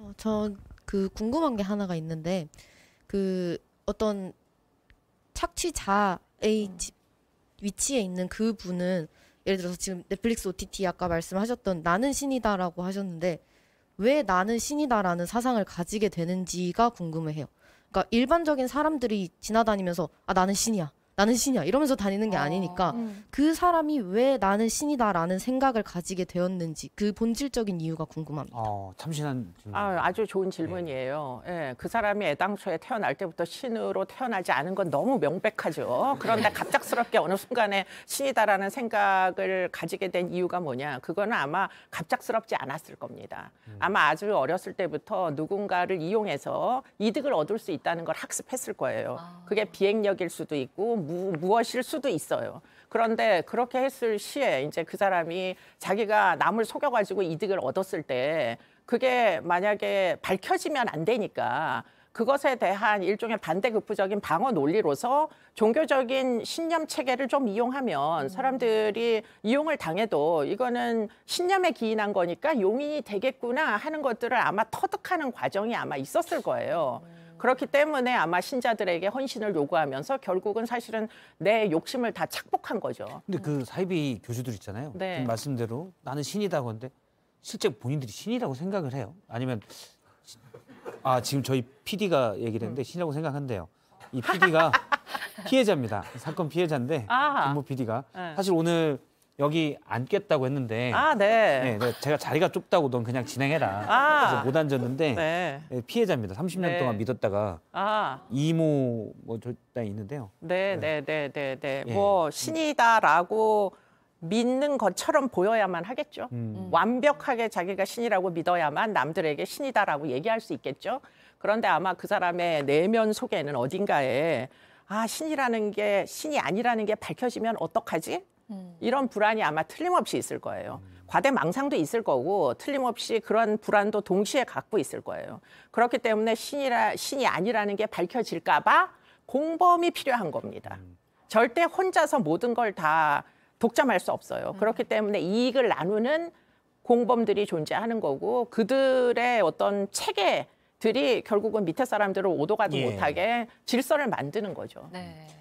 어, 전그 궁금한 게 하나가 있는데 그 어떤 착취자의 음. 위치에 있는 그 분은 예를 들어서 지금 넷플릭스 OTT 아까 말씀하셨던 나는 신이다라고 하셨는데 왜 나는 신이다라는 사상을 가지게 되는지가 궁금해요. 그러니까 일반적인 사람들이 지나다니면서 아 나는 신이야. 나는 신이야 이러면서 다니는 게 어, 아니니까 음. 그 사람이 왜 나는 신이다라는 생각을 가지게 되었는지 그 본질적인 이유가 궁금합니다. 어, 참신한 질문. 아, 주 좋은 질문이에요. 예. 네. 그 사람이 애당초에 태어날 때부터 신으로 태어나지 않은 건 너무 명백하죠. 그런데 네. 갑작스럽게 어느 순간에 신이다라는 생각을 가지게 된 이유가 뭐냐? 그거는 아마 갑작스럽지 않았을 겁니다. 음. 아마 아주 어렸을 때부터 누군가를 이용해서 이득을 얻을 수 있다는 걸 학습했을 거예요. 아. 그게 비행력일 수도 있고 무, 무엇일 수도 있어요. 그런데 그렇게 했을 시에 이제 그 사람이 자기가 남을 속여가지고 이득을 얻었을 때 그게 만약에 밝혀지면 안 되니까 그것에 대한 일종의 반대급부적인 방어 논리로서 종교적인 신념 체계를 좀 이용하면 사람들이 이용을 당해도 이거는 신념에 기인한 거니까 용인이 되겠구나 하는 것들을 아마 터득하는 과정이 아마 있었을 거예요. 그렇기 때문에 아마 신자들에게 헌신을 요구하면서 결국은 사실은 내 욕심을 다 착복한 거죠. 근데 그 사이비 교주들 있잖아요. 네. 말씀대로 나는 신이다 건데 실제 본인들이 신이라고 생각을 해요. 아니면 아 지금 저희 PD가 얘기를 했는데 음. 신이라고 생각한대요. 이 PD가 피해자입니다. 사건 피해자인데 김모 PD가 네. 사실 오늘 여기 앉겠다고 했는데 아, 네. 네. 네. 제가 자리가 좁다고 넌 그냥 진행해라. 아. 그래서 못 앉았는데 네. 네 피해자입니다. 30년 네. 동안 믿었다가 아. 이모 뭐저다 있는데요. 네, 네, 네, 네, 네. 네. 예. 뭐 신이다라고 믿는 것처럼 보여야만 하겠죠. 음. 음. 완벽하게 자기가 신이라고 믿어야만 남들에게 신이다라고 얘기할 수 있겠죠. 그런데 아마 그 사람의 내면 속에는 어딘가에 아, 신이라는 게 신이 아니라는 게 밝혀지면 어떡하지? 음. 이런 불안이 아마 틀림없이 있을 거예요. 음. 과대 망상도 있을 거고 틀림없이 그런 불안도 동시에 갖고 있을 거예요. 그렇기 때문에 신이라 신이 아니라는 게 밝혀질까 봐 공범이 필요한 겁니다. 음. 절대 혼자서 모든 걸 다 독점할 수 없어요. 음. 그렇기 때문에 이익을 나누는 공범들이 존재하는 거고 그들의 어떤 체계 들이 결국은 밑에 사람들을 오도가도 예. 못하게 질서를 만드는 거죠. 네.